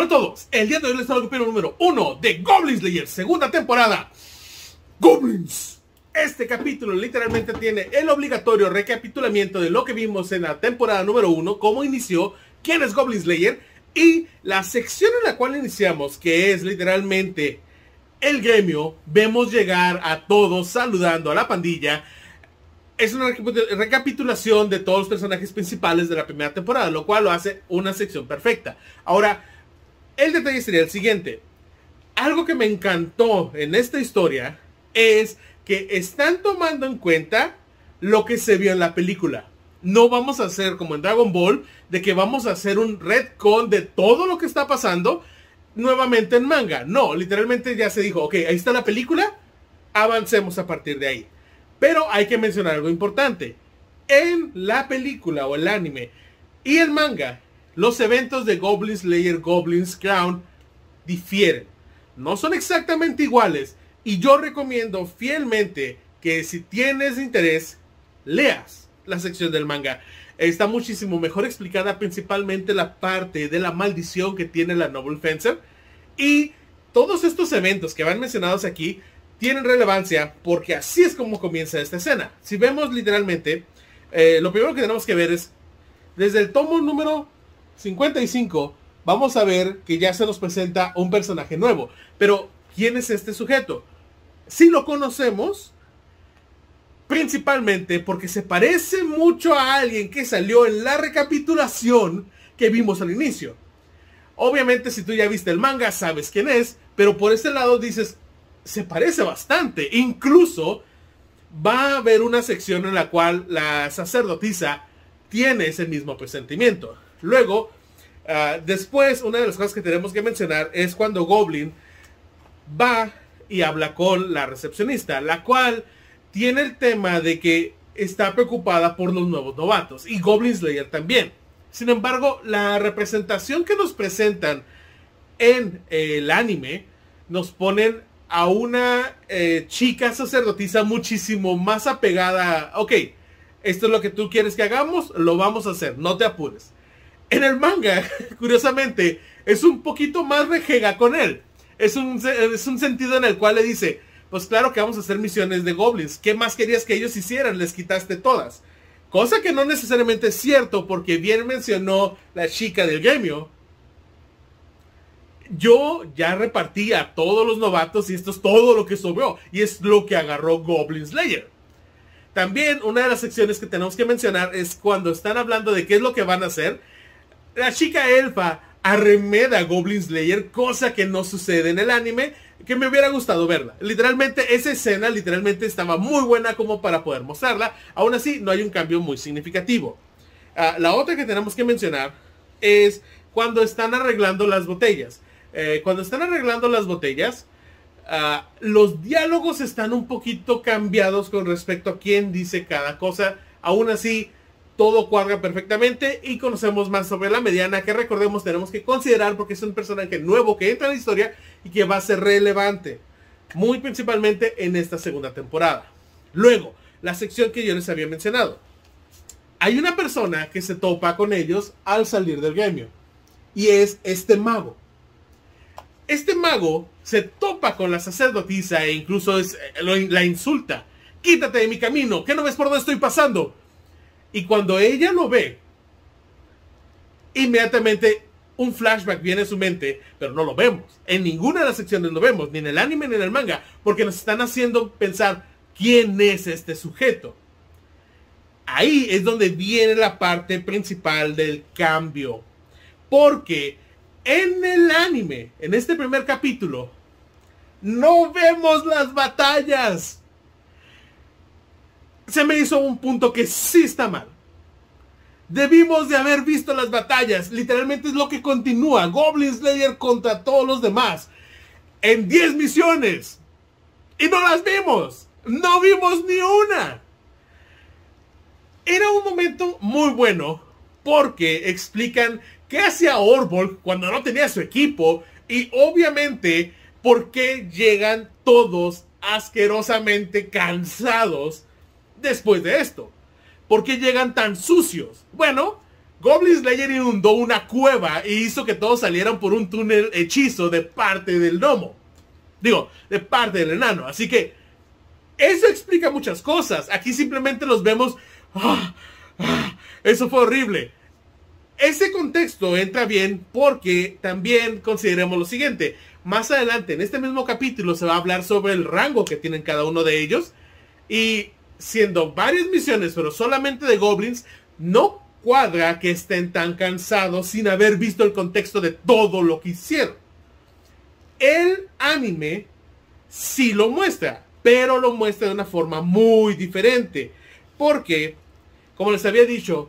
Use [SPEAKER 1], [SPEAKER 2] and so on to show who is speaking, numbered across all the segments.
[SPEAKER 1] Hola a todos, el día de hoy les traigo el número uno de Goblin Slayer, segunda temporada. Goblins. Este capítulo literalmente tiene el obligatorio recapitulamiento de lo que vimos en la temporada número 1, cómo inició, quién es Goblin Slayer y la sección en la cual iniciamos, que es literalmente el gremio, vemos llegar a todos saludando a la pandilla. Es una recapitulación de todos los personajes principales de la primera temporada, lo cual lo hace una sección perfecta. Ahora, el detalle sería el siguiente. Algo que me encantó en esta historia es que están tomando en cuenta lo que se vio en la película. No vamos a hacer como en Dragon Ball, de que vamos a hacer un retcon de todo lo que está pasando nuevamente en manga. No, literalmente ya se dijo, ok, ahí está la película, avancemos a partir de ahí. Pero hay que mencionar algo importante. En la película o el anime y el manga, los eventos de Goblin Slayer, Goblins Crown difieren. No son exactamente iguales y yo recomiendo fielmente que si tienes interés, leas la sección del manga. Está muchísimo mejor explicada principalmente la parte de la maldición que tiene la Noble Fencer y todos estos eventos que van mencionados aquí tienen relevancia porque así es como comienza esta escena. Si vemos literalmente, eh, lo primero que tenemos que ver es desde el tomo número 55 vamos a ver que ya se nos presenta un personaje nuevo. Pero, ¿quién es este sujeto? Si lo conocemos, principalmente porque se parece mucho a alguien que salió en la recapitulación que vimos al inicio. Obviamente, si tú ya viste el manga, sabes quién es, pero por ese lado dices, se parece bastante. Incluso va a haber una sección en la cual la sacerdotisa tiene ese mismo presentimiento. Luego, ah, después, una de las cosas que tenemos que mencionar es cuando Goblin va y habla con la recepcionista, la cual tiene el tema de que está preocupada por los nuevos novatos y Goblin Slayer también. Sin embargo, la representación que nos presentan en el anime nos ponen a una eh, chica sacerdotisa muchísimo más apegada. A, ok, esto es lo que tú quieres que hagamos, lo vamos a hacer, no te apures. En el manga, curiosamente, es un poquito más rejega con él. Es un, es un sentido en el cual le dice, pues claro que vamos a hacer misiones de goblins. ¿Qué más querías que ellos hicieran? Les quitaste todas. Cosa que no necesariamente es cierto, porque bien mencionó la chica del gremio. Yo ya repartí a todos los novatos y esto es todo lo que sobró. Y es lo que agarró Goblin Slayer. También una de las secciones que tenemos que mencionar es cuando están hablando de qué es lo que van a hacer. La chica elfa arremeda a Goblin Slayer, cosa que no sucede en el anime, que me hubiera gustado verla. Literalmente, esa escena literalmente estaba muy buena como para poder mostrarla. Aún así, no hay un cambio muy significativo. Ah, la otra que tenemos que mencionar es cuando están arreglando las botellas. Eh, cuando están arreglando las botellas, ah, los diálogos están un poquito cambiados con respecto a quién dice cada cosa. Aún así, todo cuadra perfectamente y conocemos más sobre la mediana que recordemos tenemos que considerar porque es un personaje nuevo que entra en la historia y que va a ser relevante, muy principalmente en esta segunda temporada. Luego, la sección que yo les había mencionado. Hay una persona que se topa con ellos al salir del gremio y es este mago. Este mago se topa con la sacerdotisa e incluso eh, la insulta. Quítate de mi camino, que no ves por dónde estoy pasando. Y cuando ella lo ve, inmediatamente un flashback viene a su mente, pero no lo vemos. En ninguna de las secciones lo vemos, ni en el anime ni en el manga, porque nos están haciendo pensar quién es este sujeto. Ahí es donde viene la parte principal del cambio. Porque en el anime, en este primer capítulo, no vemos las batallas se me hizo un punto que sí está mal. Debimos de haber visto las batallas. Literalmente es lo que continúa. Goblin Slayer contra todos los demás. En 10 misiones. Y no las vimos. No vimos ni una. Era un momento muy bueno porque explican qué hacía Orbolg cuando no tenía su equipo y obviamente por qué llegan todos asquerosamente cansados después de esto. ¿Por qué llegan tan sucios? Bueno, Goblin Slayer inundó una cueva y hizo que todos salieran por un túnel hechizo de parte del domo. Digo, de parte del enano. Así que eso explica muchas cosas. Aquí simplemente los vemos. Ah, ah, eso fue horrible. Ese contexto entra bien porque también consideremos lo siguiente. Más adelante, en este mismo capítulo, se va a hablar sobre el rango que tienen cada uno de ellos. Y siendo varias misiones, pero solamente de goblins, no cuadra que estén tan cansados sin haber visto el contexto de todo lo que hicieron. El anime sí lo muestra, pero lo muestra de una forma muy diferente. Porque, como les había dicho,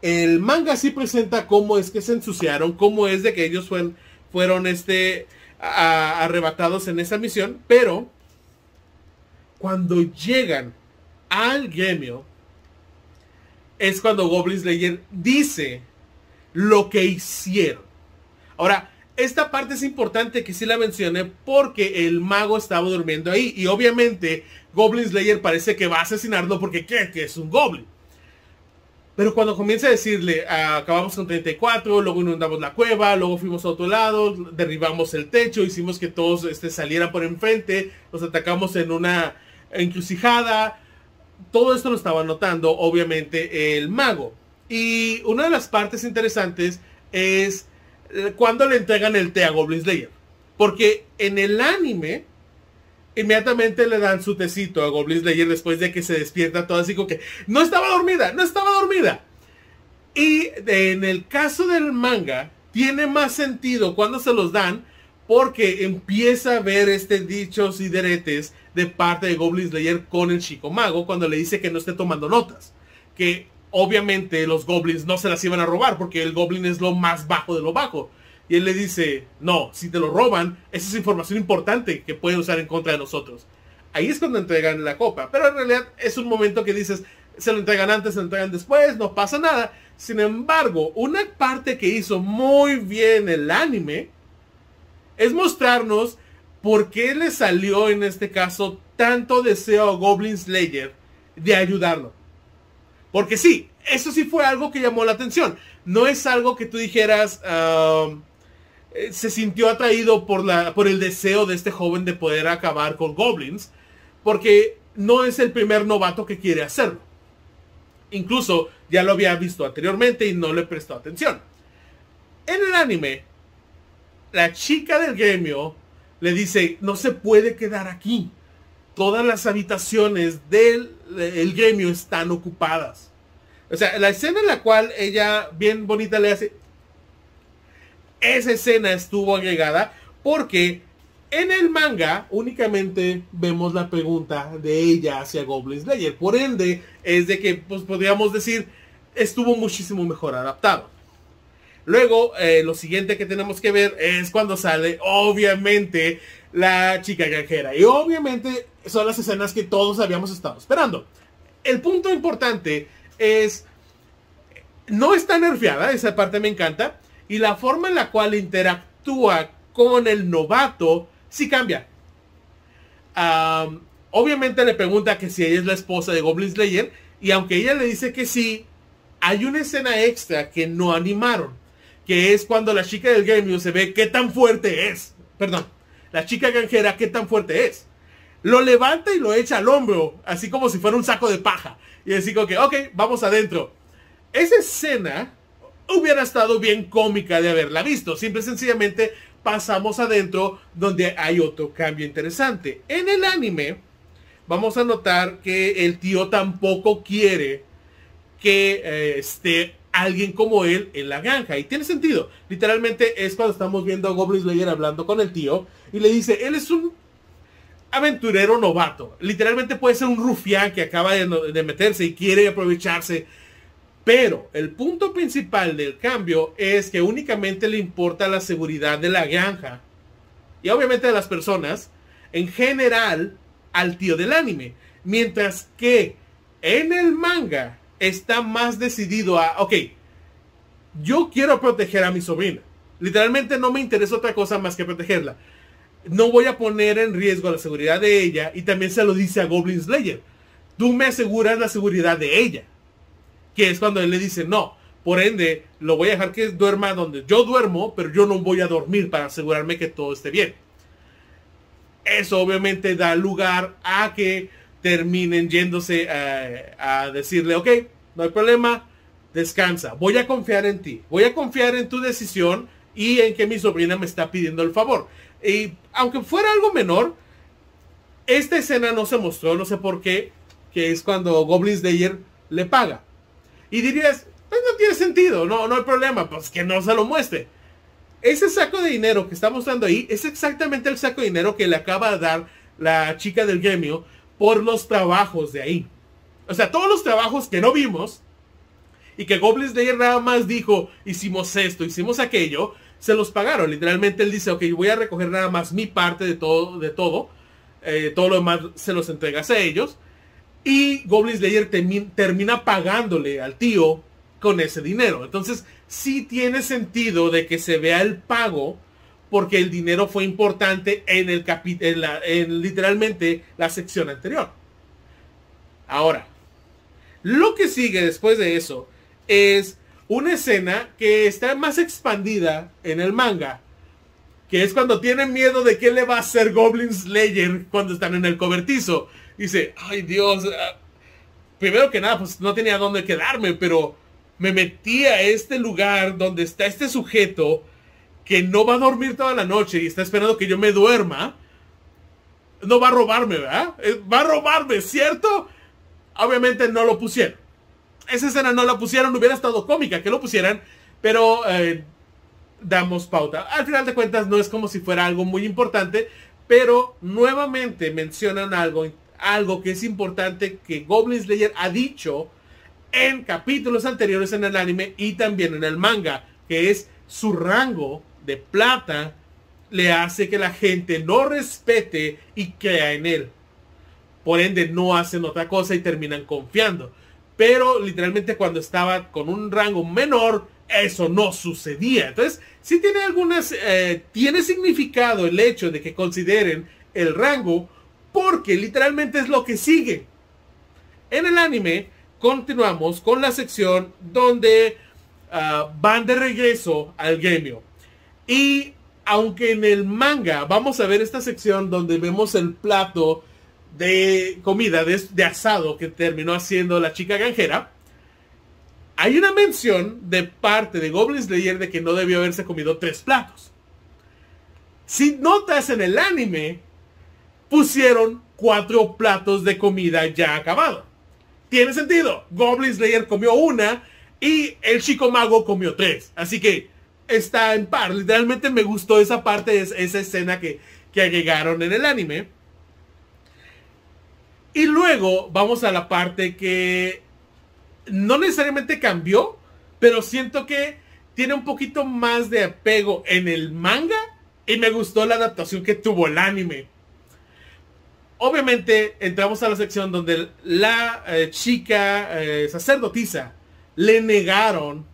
[SPEAKER 1] el manga sí presenta cómo es que se ensuciaron, cómo es de que ellos fueron, fueron este, arrebatados en esa misión, pero cuando llegan al gremio, es cuando Goblin Slayer dice lo que hicieron. Ahora, esta parte es importante que sí la mencione porque el mago estaba durmiendo ahí. Y obviamente Goblin Slayer parece que va a asesinarlo porque cree que es un goblin. Pero cuando comienza a decirle, ah, acabamos con 34, luego inundamos la cueva, luego fuimos a otro lado, derribamos el techo, hicimos que todos este, salieran por enfrente, nos atacamos en una encrucijada. Todo esto lo estaba notando, obviamente, el mago. Y una de las partes interesantes es eh, cuando le entregan el té a Goblin Slayer. Porque en el anime, inmediatamente le dan su tecito a Goblin Slayer después de que se despierta todo así como que no estaba dormida, no estaba dormida. Y en el caso del manga, tiene más sentido cuando se los dan porque empieza a ver este dichos y deretes de parte de Goblin Slayer con el chico mago cuando le dice que no esté tomando notas. Que obviamente los goblins no se las iban a robar porque el goblin es lo más bajo de lo bajo. Y él le dice, no, si te lo roban, esa es información importante que pueden usar en contra de nosotros. Ahí es cuando entregan la copa. Pero en realidad es un momento que dices, se lo entregan antes, se lo entregan después, no pasa nada. Sin embargo, una parte que hizo muy bien el anime es mostrarnos por qué le salió en este caso tanto deseo a Goblin Slayer de ayudarlo. Porque sí, eso sí fue algo que llamó la atención. No es algo que tú dijeras, um, eh, se sintió atraído por, la, por el deseo de este joven de poder acabar con goblins, porque no es el primer novato que quiere hacerlo. Incluso ya lo había visto anteriormente y no le prestó atención. En el anime la chica del gremio le dice, no se puede quedar aquí. Todas las habitaciones del gremio están ocupadas. O sea, la escena en la cual ella bien bonita le hace... Esa escena estuvo agregada porque en el manga únicamente vemos la pregunta de ella hacia Goblin Slayer. Por ende, es de que pues, podríamos decir estuvo muchísimo mejor adaptado. Luego, eh, lo siguiente que tenemos que ver es cuando sale, obviamente, la chica granjera. Y obviamente son las escenas que todos habíamos estado esperando. El punto importante es, no está nerfeada, esa parte me encanta, y la forma en la cual interactúa con el novato sí cambia. obviamente le pregunta que si ella es la esposa de Goblin Slayer, y aunque ella le dice que sí, hay una escena extra que no animaron que es cuando la chica del gremio se ve qué tan fuerte es. Perdón, la chica granjera qué tan fuerte es. Lo levanta y lo echa al hombro, así como si fuera un saco de paja. Y así que, ok, vamos adentro. Esa escena hubiera estado bien cómica de haberla visto. Simple y sencillamente pasamos adentro donde hay otro cambio interesante. En el anime vamos a notar que el tío tampoco quiere que eh, esté alguien como él en la granja. Y tiene sentido. Literalmente es cuando estamos viendo a Goblin Slayer hablando con el tío y le dice, él es un aventurero novato. Literalmente puede ser un rufián que acaba de, meterse y quiere aprovecharse. Pero el punto principal del cambio es que únicamente le importa la seguridad de la granja y obviamente de las personas en general al tío del anime. Mientras que en el manga está más decidido a, ok, yo quiero proteger a mi sobrina. Literalmente no me interesa otra cosa más que protegerla. No voy a poner en riesgo la seguridad de ella. Y también se lo dice a Goblin Slayer. Tú me aseguras la seguridad de ella. Que es cuando él le dice, no, por ende, lo voy a dejar que duerma donde yo duermo, pero yo no voy a dormir para asegurarme que todo esté bien. Eso obviamente da lugar a que terminen yéndose a, decirle, ok, no hay problema, descansa, voy a confiar en ti, voy a confiar en tu decisión y en que mi sobrina me está pidiendo el favor. Y aunque fuera algo menor, esta escena no se mostró, no sé por qué, que es cuando Goblin Slayer le paga. Y dirías, pues no tiene sentido, no, no hay problema, pues que no se lo muestre. Ese saco de dinero que está mostrando ahí es exactamente el saco de dinero que le acaba de dar la chica del gremio por los trabajos de ahí. O sea, todos los trabajos que no vimos y que Goblin Slayer nada más dijo, hicimos esto, hicimos aquello, se los pagaron. Literalmente él dice, ok, voy a recoger nada más mi parte de todo, de todo. Eh, todo lo demás se los entregas a ellos. Y Goblin Slayer termina pagándole al tío con ese dinero. Entonces, sí tiene sentido de que se vea el pago porque el dinero fue importante en el en literalmente la sección anterior. Ahora, lo que sigue después de eso es una escena que está más expandida en el manga, que es cuando tienen miedo de qué le va a hacer Goblin Slayer cuando están en el cobertizo. Dice, ay Dios, ah, primero que nada, pues no tenía dónde quedarme, pero me metí a este lugar donde está este sujeto que no va a dormir toda la noche y está esperando que yo me duerma, no va a robarme, ¿verdad? Eh, va a robarme, ¿cierto? Obviamente no lo pusieron. Esa escena no la pusieron, hubiera estado cómica que lo pusieran, pero eh, damos pauta. Al final de cuentas no es como si fuera algo muy importante, pero nuevamente mencionan algo, algo que es importante que Goblin Slayer ha dicho en capítulos anteriores en el anime y también en el manga, que es su rango de plata le hace que la gente no respete y crea en él. Por ende, no hacen otra cosa y terminan confiando. Pero literalmente cuando estaba con un rango menor, eso no sucedía. Entonces, si tiene algunas, eh, tiene significado el hecho de que consideren el rango porque literalmente es lo que sigue. En el anime continuamos con la sección donde ah, van de regreso al gremio. Y aunque en el manga vamos a ver esta sección donde vemos el plato de comida, de, asado que terminó haciendo la chica granjera, hay una mención de parte de Goblin Slayer de que no debió haberse comido tres platos. Si notas en el anime, pusieron cuatro platos de comida ya acabado. Tiene sentido. Goblin Slayer comió una y el chico mago comió tres. Así que está en par. Literalmente me gustó esa parte, esa escena que, que agregaron en el anime. Y luego vamos a la parte que no necesariamente cambió, pero siento que tiene un poquito más de apego en el manga y me gustó la adaptación que tuvo el anime. Obviamente entramos a la sección donde la eh, chica eh, sacerdotisa le negaron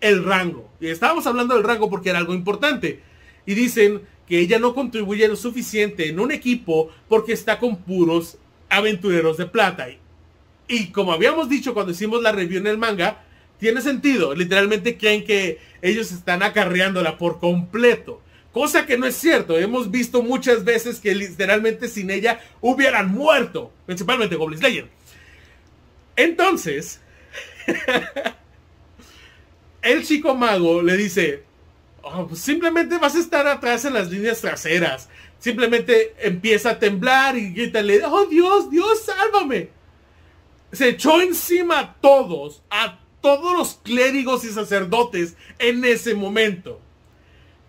[SPEAKER 1] el rango. Y estábamos hablando del rango porque era algo importante. Y dicen que ella no contribuye lo suficiente en un equipo porque está con puros aventureros de plata. Y, y como habíamos dicho cuando hicimos la review en el manga, tiene sentido. Literalmente creen que ellos están acarreándola por completo. Cosa que no es cierto. Hemos visto muchas veces que literalmente sin ella hubieran muerto. Principalmente Goblin Slayer. Entonces, el chico mago le dice, oh, pues simplemente vas a estar atrás en las líneas traseras. Simplemente empieza a temblar y grita, oh Dios, Dios, sálvame. Se echó encima a todos, a todos los clérigos y sacerdotes en ese momento.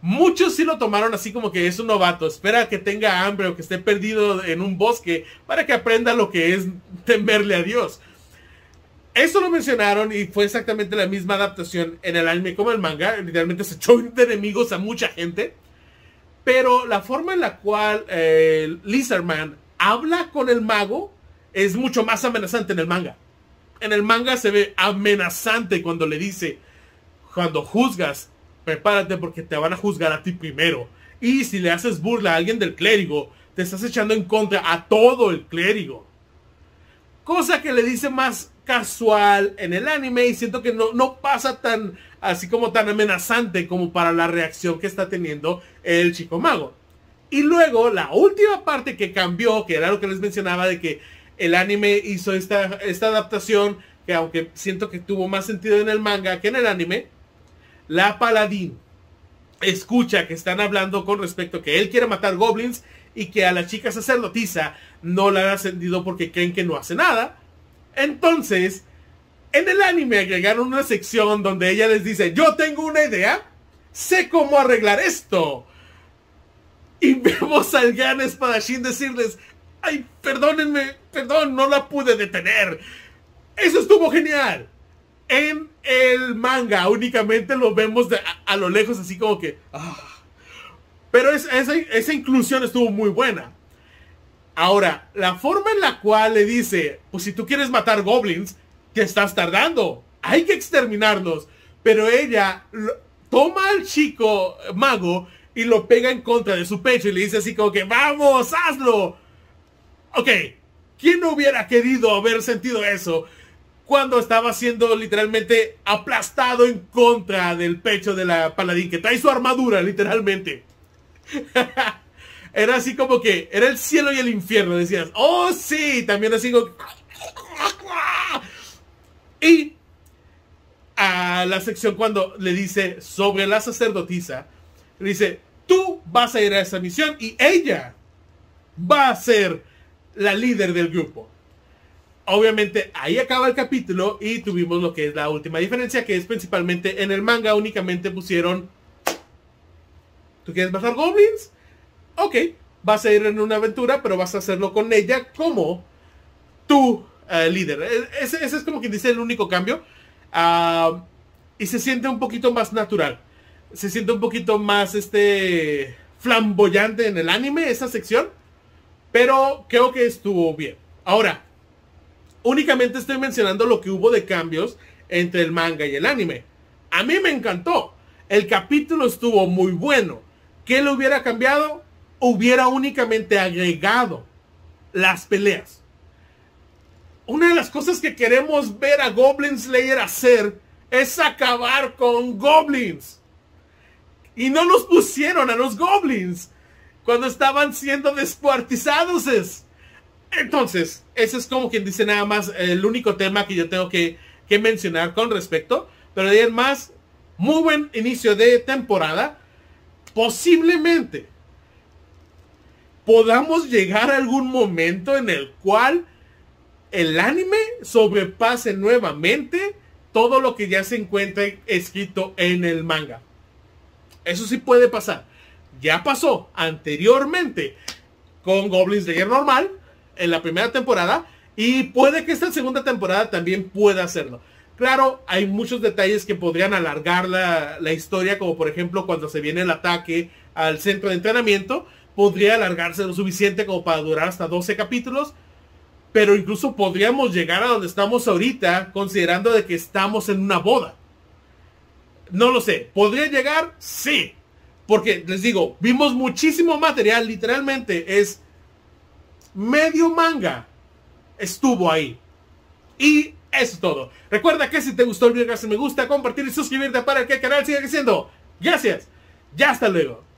[SPEAKER 1] Muchos sí lo tomaron así como que es un novato, espera que tenga hambre o que esté perdido en un bosque para que aprenda lo que es temerle a Dios. Eso lo mencionaron y fue exactamente la misma adaptación en el anime como el manga. Literalmente se echó de enemigos a mucha gente. Pero la forma en la cual eh, Lizardman habla con el mago es mucho más amenazante en el manga. En el manga se ve amenazante cuando le dice, cuando juzgas, prepárate porque te van a juzgar a ti primero. Y si le haces burla a alguien del clérigo, te estás echando en contra a todo el clérigo. Cosa que le dice más casual en el anime y siento que no, no pasa tan así como tan amenazante como para la reacción que está teniendo el chico mago. Y luego la última parte que cambió, que era lo que les mencionaba de que el anime hizo esta, esta adaptación, que aunque siento que tuvo más sentido en el manga que en el anime, la paladín escucha que están hablando con respecto que él quiere matar goblins y que a la chica sacerdotisa no la han ascendido porque creen que no hace nada entonces, en el anime agregaron una sección donde ella les dice, yo tengo una idea, sé cómo arreglar esto. Y vemos al gran espadachín decirles, ay, perdónenme, perdón, no la pude detener. Eso estuvo genial. En el manga únicamente lo vemos a, lo lejos así como que... Ah". Pero esa inclusión estuvo muy buena. Ahora, la forma en la cual le dice, pues si tú quieres matar goblins, te estás tardando, hay que exterminarlos. Pero ella toma al chico mago y lo pega en contra de su pecho y le dice así como que, vamos, hazlo. Ok, ¿quién no hubiera querido haber sentido eso cuando estaba siendo literalmente aplastado en contra del pecho de la paladín que trae su armadura, literalmente? Era así como que, era el cielo y el infierno, decías, oh sí, también así como... Y a la sección cuando le dice sobre la sacerdotisa, dice, tú vas a ir a esa misión y ella va a ser la líder del grupo. Obviamente ahí acaba el capítulo y tuvimos lo que es la última diferencia, que es principalmente en el manga únicamente pusieron... ¿Tú quieres matar goblins? ok, vas a ir en una aventura, pero vas a hacerlo con ella como tu eh, líder. E, ese, es como quien dice el único cambio. Ah, y se siente un poquito más natural. Se siente un poquito más este flamboyante en el anime, esa sección. Pero creo que estuvo bien. Ahora, únicamente estoy mencionando lo que hubo de cambios entre el manga y el anime. A mí me encantó. El capítulo estuvo muy bueno. ¿Qué le hubiera cambiado? hubiera únicamente agregado las peleas. Una de las cosas que queremos ver a Goblin Slayer hacer es acabar con goblins. Y no nos pusieron a los goblins cuando estaban siendo descuartizados. Entonces, ese es como quien dice nada más el único tema que yo tengo que, mencionar con respecto. Pero de más, muy buen inicio de temporada. Posiblemente podamos llegar a algún momento en el cual el anime sobrepase nuevamente todo lo que ya se encuentra escrito en el manga. Eso sí puede pasar. Ya pasó anteriormente con Goblins de Slayer normal en la primera temporada y puede que esta segunda temporada también pueda hacerlo. Claro, hay muchos detalles que podrían alargar la, la historia, como por ejemplo cuando se viene el ataque al centro de entrenamiento, podría alargarse lo suficiente como para durar hasta 12 capítulos, pero incluso podríamos llegar a donde estamos ahorita considerando de que estamos en una boda. No lo sé, ¿podría llegar? Sí, porque les digo, vimos muchísimo material, literalmente es medio manga estuvo ahí. Y eso es todo. Recuerda que si te gustó el video, si me gusta, compartir y suscribirte para que el canal siga creciendo. Gracias. Ya hasta luego.